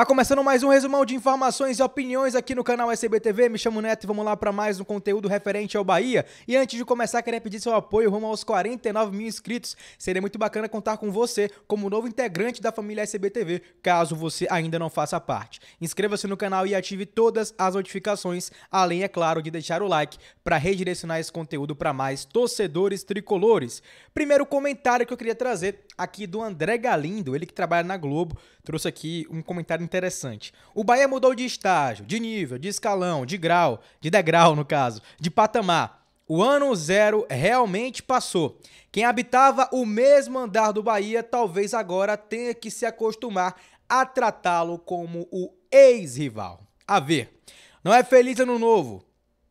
Tá começando mais um resumão de informações e opiniões aqui no canal SBTV. Me chamo Neto e vamos lá para mais um conteúdo referente ao Bahia. E antes de começar, queria pedir seu apoio rumo aos 49 mil inscritos. Seria muito bacana contar com você como novo integrante da família SBTV, caso você ainda não faça parte. Inscreva-se no canal e ative todas as notificações, além, é claro, de deixar o like para redirecionar esse conteúdo para mais torcedores tricolores. Primeiro comentário que eu queria trazer aqui do André Galindo, ele que trabalha na Globo, trouxe aqui um comentário interessante. O Bahia mudou de estágio, de nível, de escalão, de grau, de degrau no caso, de patamar. O ano zero realmente passou. Quem habitava o mesmo andar do Bahia talvez agora tenha que se acostumar a tratá-lo como o ex-rival. A ver, não é feliz ano novo?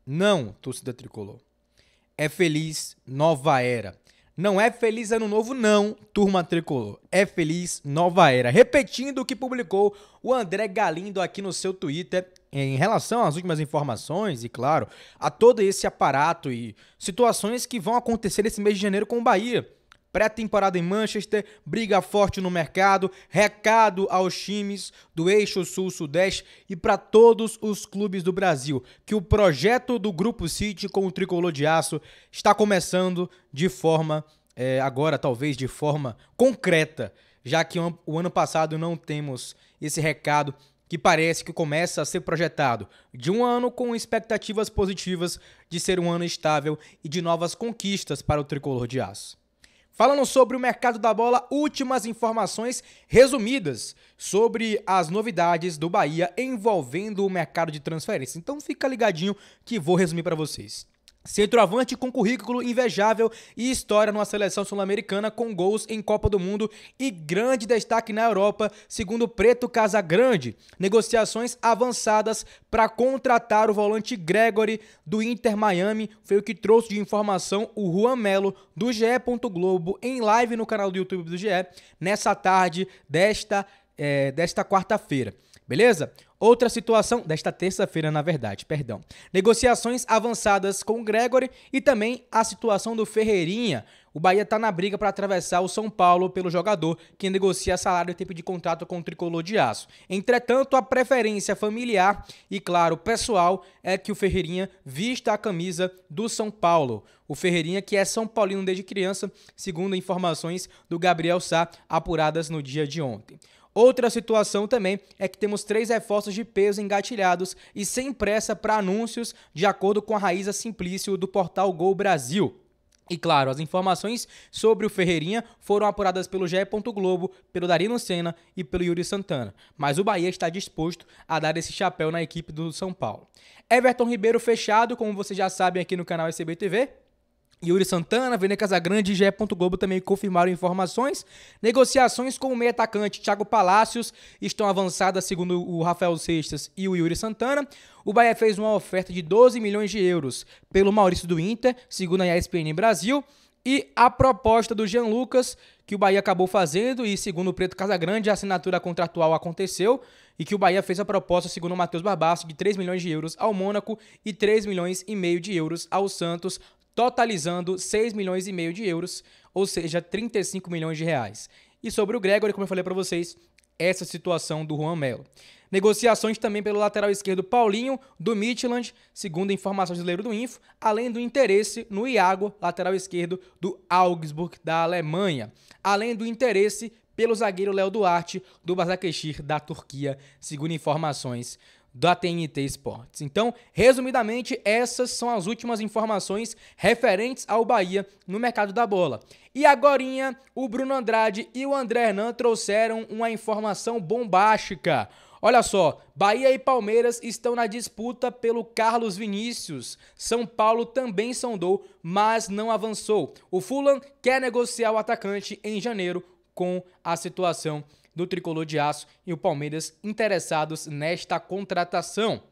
Não, torcida tricolor. É feliz nova era. Não é feliz ano novo, não, turma tricolor. É feliz nova era. Repetindo o que publicou o André Galindo aqui no seu Twitter em relação às últimas informações e, claro, a todo esse aparato e situações que vão acontecer esse mês de janeiro com o Bahia. Pré-temporada em Manchester, briga forte no mercado, recado aos times do eixo sul-sudeste e para todos os clubes do Brasil que o projeto do Grupo City com o tricolor de aço está começando de forma, é, agora talvez de forma concreta, já que o ano passado não temos esse recado que parece que começa a ser projetado, de um ano com expectativas positivas de ser um ano estável e de novas conquistas para o tricolor de aço. Falando sobre o mercado da bola, últimas informações resumidas sobre as novidades do Bahia envolvendo o mercado de transferência. Então fica ligadinho que vou resumir para vocês. Centroavante com currículo invejável e história numa seleção sul-americana com gols em Copa do Mundo e grande destaque na Europa, segundo Preto Casagrande. Negociações avançadas para contratar o volante Gregory do Inter Miami foi o que trouxe de informação o Juan Melo do GE. Globo em live no canal do YouTube do GE nessa tarde desta, é, desta quarta-feira. Beleza? Outra situação desta terça-feira, na verdade, perdão. Negociações avançadas com o Gregory e também a situação do Ferreirinha. O Bahia está na briga para atravessar o São Paulo pelo jogador que negocia salário e tempo de contrato com o tricolor de aço. Entretanto, a preferência familiar e, claro, pessoal é que o Ferreirinha vista a camisa do São Paulo. O Ferreirinha, que é São Paulino desde criança, segundo informações do Gabriel Sá apuradas no dia de ontem. Outra situação também é que temos três reforços de peso engatilhados e sem pressa para anúncios, de acordo com a Raíza Simplício do portal Gol Brasil. E claro, as informações sobre o Ferreirinha foram apuradas pelo GE. Globo, pelo Darino Senna e pelo Yuri Santana, mas o Bahia está disposto a dar esse chapéu na equipe do São Paulo. Everton Ribeiro fechado, como vocês já sabem aqui no canal SBTV. Yuri Santana, Vene Casagrande e GE. Globo também confirmaram informações. Negociações com o meio atacante Thiago Palácios estão avançadas, segundo o Rafael Sextas e o Yuri Santana. O Bahia fez uma oferta de 12 milhões de euros pelo Maurício do Inter, segundo a ESPN Brasil. E a proposta do Jean Lucas, que o Bahia acabou fazendo, e segundo o Preto Casagrande, a assinatura contratual aconteceu, e que o Bahia fez a proposta, segundo o Matheus Barbaço, de 3 milhões de euros ao Mônaco e 3 milhões e meio de euros ao Santos totalizando 6 milhões e meio de euros, ou seja, 35 milhões de reais. E sobre o Gregory, como eu falei para vocês, essa situação do Juan Melo. Negociações também pelo lateral esquerdo Paulinho, do Midland, segundo informações do Leiro do Info, além do interesse no Iago, lateral esquerdo do Augsburg, da Alemanha. Além do interesse pelo zagueiro Léo Duarte, do Basakeshir, da Turquia, segundo informações da TNT Esportes. Então, resumidamente, essas são as últimas informações referentes ao Bahia no mercado da bola. E agora, o Bruno Andrade e o André Hernan trouxeram uma informação bombástica. Olha só, Bahia e Palmeiras estão na disputa pelo Carlos Vinícius. São Paulo também sondou, mas não avançou. O Fulan quer negociar o atacante em janeiro com a situação do tricolor de aço e o Palmeiras interessados nesta contratação.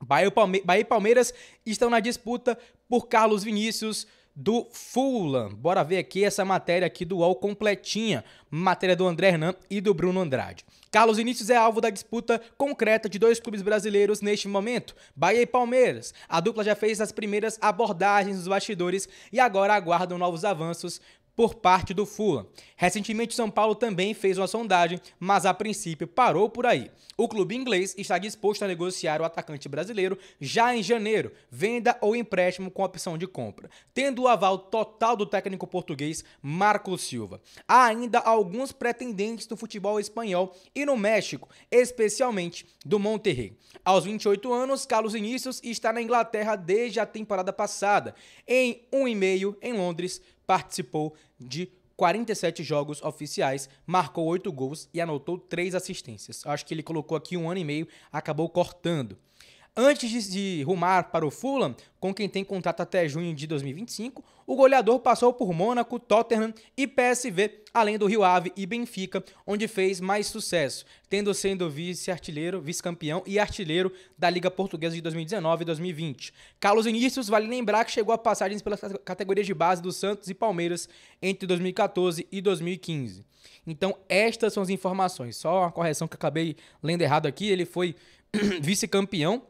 Bahia, e Palmeiras estão na disputa por Carlos Vinícius do Fulham. Bora ver aqui essa matéria aqui do UOL completinha. Matéria do André Hernan e do Bruno Andrade. Carlos Vinícius é alvo da disputa concreta de dois clubes brasileiros neste momento, Bahia e Palmeiras. A dupla já fez as primeiras abordagens dos bastidores e agora aguardam novos avanços por parte do Fulham. Recentemente, São Paulo também fez uma sondagem, mas a princípio parou por aí. O clube inglês está disposto a negociar o atacante brasileiro já em janeiro, venda ou empréstimo com opção de compra, tendo o aval total do técnico português Marco Silva. Há ainda alguns pretendentes do futebol espanhol e no México, especialmente do Monterrey. Aos 28 anos, Carlos Inícios está na Inglaterra desde a temporada passada, em 1,5 um em Londres participou de 47 jogos oficiais, marcou 8 gols e anotou 3 assistências. Acho que ele colocou aqui um ano e meio, acabou cortando. Antes de, rumar para o Fulham, com quem tem contrato até junho de 2025, o goleador passou por Mônaco, Tottenham e PSV, além do Rio Ave e Benfica, onde fez mais sucesso, tendo sendo vice-artilheiro, vice-campeão e artilheiro da Liga Portuguesa de 2019 e 2020. Carlos Inícios vale lembrar que chegou a passagens pelas categorias de base do Santos e Palmeiras entre 2014 e 2015. Então, estas são as informações. Só uma correção que acabei lendo errado aqui, ele foi vice-campeão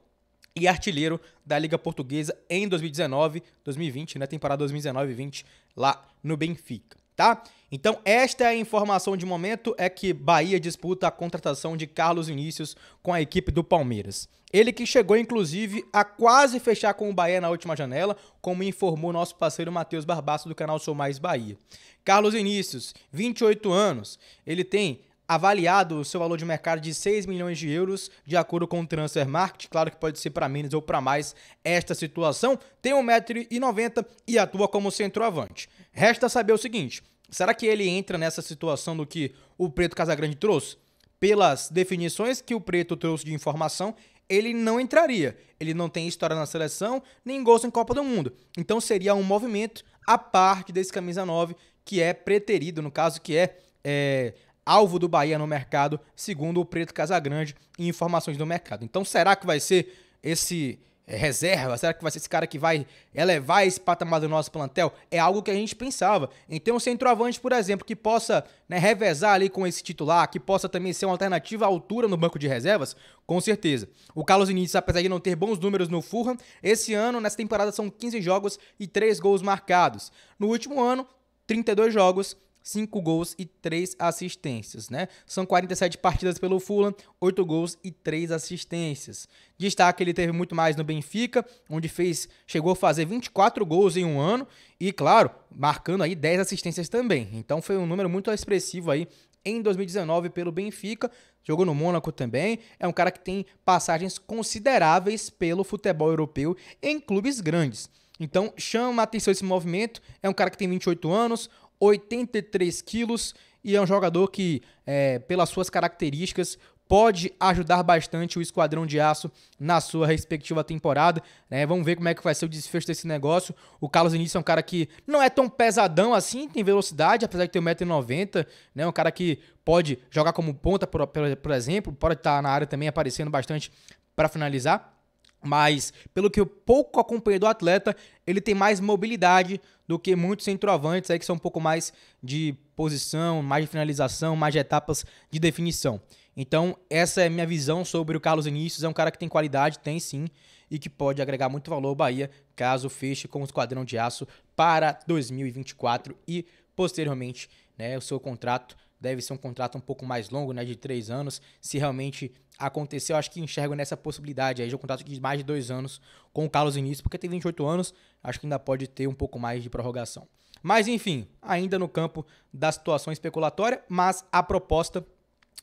e artilheiro da Liga Portuguesa em 2019, 2020, né? Temporada 2019-20 lá no Benfica, tá? Então, esta é a informação de momento é que Bahia disputa a contratação de Carlos Vinícius com a equipe do Palmeiras. Ele que chegou, inclusive, a quase fechar com o Bahia na última janela, como informou nosso parceiro Matheus Barbaço do canal Sou Mais Bahia. Carlos Vinícius, 28 anos, ele tem avaliado o seu valor de mercado de 6 milhões de euros, de acordo com o Transfer Market. Claro que pode ser para menos ou para mais esta situação. Tem 1,90m e atua como centroavante. Resta saber o seguinte: será que ele entra nessa situação do que o Preto Casagrande trouxe? Pelas definições que o Preto trouxe de informação, ele não entraria. Ele não tem história na seleção, nem gosto em Copa do Mundo. Então seria um movimento à parte desse camisa 9 que é preterido, no caso que é, é alvo do Bahia no mercado, segundo o Preto Casagrande e informações do mercado. Então, será que vai ser esse eh, reserva? Será que vai ser esse cara que vai elevar esse patamar do nosso plantel? É algo que a gente pensava. Então, um centroavante, por exemplo, que possa né, revezar ali com esse titular, que possa também ser uma alternativa à altura no banco de reservas, com certeza. O Carlos Inês, apesar de não ter bons números no Fulham, esse ano, nessa temporada, são 15 jogos e 3 gols marcados. No último ano, 32 jogos 5 gols e 3 assistências, né? São 47 partidas pelo Fulham, 8 gols e 3 assistências. Destaque ele teve muito mais no Benfica, onde fez, chegou a fazer 24 gols em um ano e, claro, marcando aí 10 assistências também. Então foi um número muito expressivo aí em 2019 pelo Benfica, jogou no Mônaco também. É um cara que tem passagens consideráveis pelo futebol europeu em clubes grandes. Então chama a atenção esse movimento. É um cara que tem 28 anos, 83 quilos e é um jogador que, é, pelas suas características, pode ajudar bastante o Esquadrão de Aço na sua respectiva temporada. Né? Vamos ver como é que vai ser o desfecho desse negócio. O Carlos Início é um cara que não é tão pesadão assim, tem velocidade, apesar de ter 1,90m, né? um cara que pode jogar como ponta, por, por exemplo, pode estar na área também aparecendo bastante para finalizar. Mas, pelo que eu pouco acompanhei do atleta, ele tem mais mobilidade do que muitos centroavantes aí que são um pouco mais de posição, mais de finalização, mais de etapas de definição. Então, essa é minha visão sobre o Carlos Inícios. É um cara que tem qualidade, tem sim, e que pode agregar muito valor ao Bahia caso feche com o Esquadrão de Aço para 2024 e posteriormente, né, o seu contrato deve ser um contrato um pouco mais longo, né, de três anos. Se realmente acontecer, eu acho que enxergo nessa possibilidade aí de um contrato de mais de dois anos com o Carlos Início, porque tem 28 anos, acho que ainda pode ter um pouco mais de prorrogação. Mas enfim, ainda no campo da situação especulatória, mas a proposta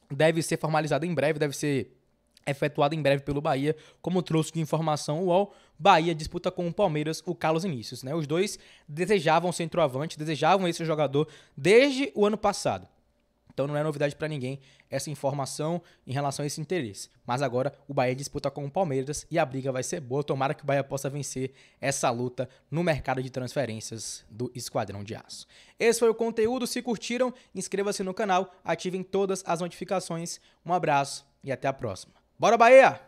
deve ser formalizada em breve, deve ser efetuado em breve pelo Bahia, como trouxe de informação o UOL, Bahia disputa com o Palmeiras o Carlos Inícios. Né? Os dois desejavam centroavante, desejavam esse jogador desde o ano passado. Então não é novidade para ninguém essa informação em relação a esse interesse. Mas agora o Bahia disputa com o Palmeiras e a briga vai ser boa. Tomara que o Bahia possa vencer essa luta no mercado de transferências do Esquadrão de Aço. Esse foi o conteúdo. Se curtiram, inscreva-se no canal, ativem todas as notificações. Um abraço e até a próxima. Bora, Bahia!